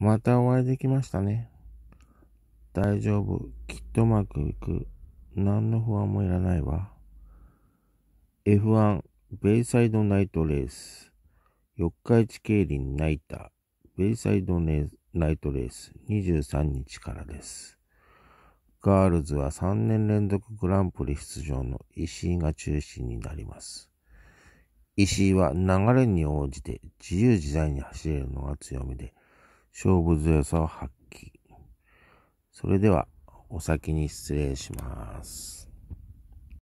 またお会いできましたね。大丈夫。きっとうまくいく。何の不安もいらないわ。F1 ベイサイドナイトレース。四日市競輪ナイター。ベイサイドナイトレース。23日からです。ガールズは3年連続グランプリ出場の石井が中心になります。石井は流れに応じて自由自在に走れるのが強みで、勝負強さを発揮。それでは、お先に失礼します。